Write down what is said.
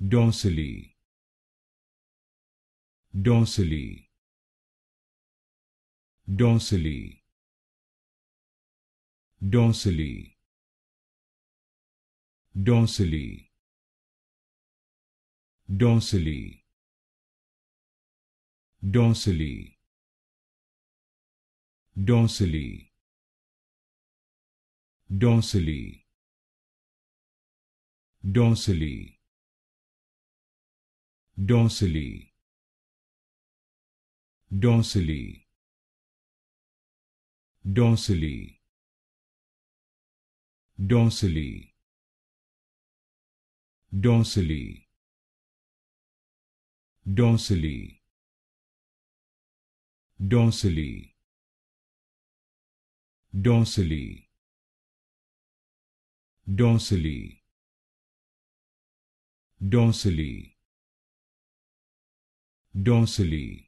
dorsally dorsally dorsally dorsally dorsally dorsally dorsally dorsally dorsally dorsally dorsally dorsally dorsally dorsally dorsally dorsally dorsally dorsally dorsally dorsally docilely